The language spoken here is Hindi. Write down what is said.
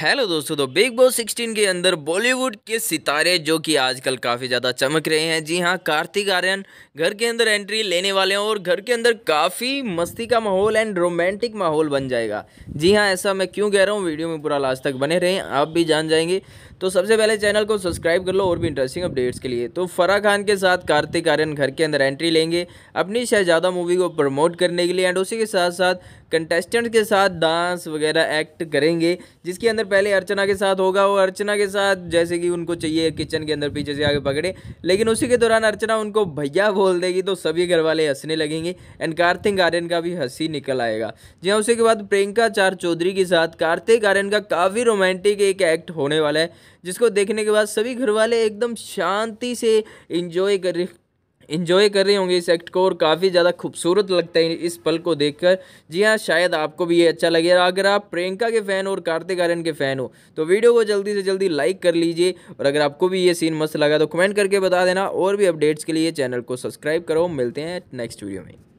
हेलो दोस्तों तो बिग बॉस 16 के अंदर बॉलीवुड के सितारे जो कि आजकल काफ़ी ज़्यादा चमक रहे हैं जी हाँ कार्तिक आर्यन घर के अंदर एंट्री लेने वाले हैं और घर के अंदर काफ़ी मस्ती का माहौल एंड रोमांटिक माहौल बन जाएगा जी हाँ ऐसा मैं क्यों कह रहा हूँ वीडियो में पूरा लास्ट तक बने रहें आप भी जान जाएंगे तो सबसे पहले चैनल को सब्सक्राइब कर लो और भी इंटरेस्टिंग अपडेट्स के लिए तो फराह खान के साथ कार्तिक आर्यन घर के अंदर एंट्री लेंगे अपनी शहजादा मूवी को प्रमोट करने के लिए एंड उसी के साथ साथ कंटेस्टेंट के साथ डांस वगैरह एक्ट करेंगे जिसके अंदर पहले अर्चना के साथ होगा और अर्चना के साथ जैसे कि उनको चाहिए किचन के अंदर पीछे से आगे पकड़े लेकिन उसी के दौरान अर्चना उनको भैया बोल देगी तो सभी घर वाले हंसने लगेंगे एंड कार्तिक आर्यन का भी हंसी निकल आएगा जी हाँ उसी के बाद प्रियंका चार चौधरी के साथ कार्तिक आर्यन का काफ़ी रोमांटिक एक एक्ट होने वाला है जिसको देखने के बाद सभी घर वाले एकदम शांति से इंजॉय कर इन्जॉय कर रहे होंगे इस एक्ट को और काफ़ी ज़्यादा खूबसूरत लगता है इस पल को देखकर जी हाँ शायद आपको भी ये अच्छा लगे अगर आप प्रियंका के फ़ैन हो और कार्तिक आर्यन के फ़ैन हो तो वीडियो को जल्दी से जल्दी लाइक कर लीजिए और अगर आपको भी ये सीन मस्त लगा तो कमेंट करके बता देना और भी अपडेट्स के लिए चैनल को सब्सक्राइब करो मिलते हैं नेक्स्ट वीडियो में